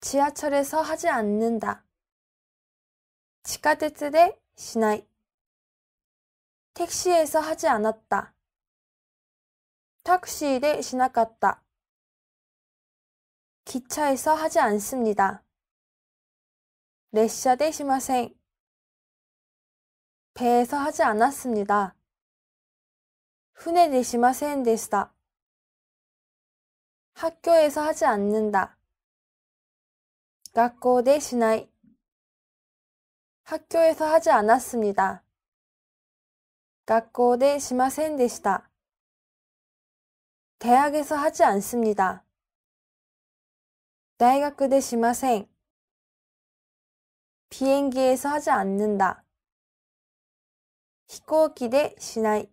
지하철에서 하지 않는다. 지카테츠데 시나이. 택시에서 하지 않았다. 택시에 시나갔다. 기차에서 하지 않습니다. 列車で 시마생. 배에서 하지 않았습니다. 훈에 し시마센데스다 학교에서 하지 않는다. 学校でしない。학교에서하지않았습니 다。 学校でしませんでした。대학에서하지않습니 다。 大学でしません。비행기에서하지않는다飛行機でしない。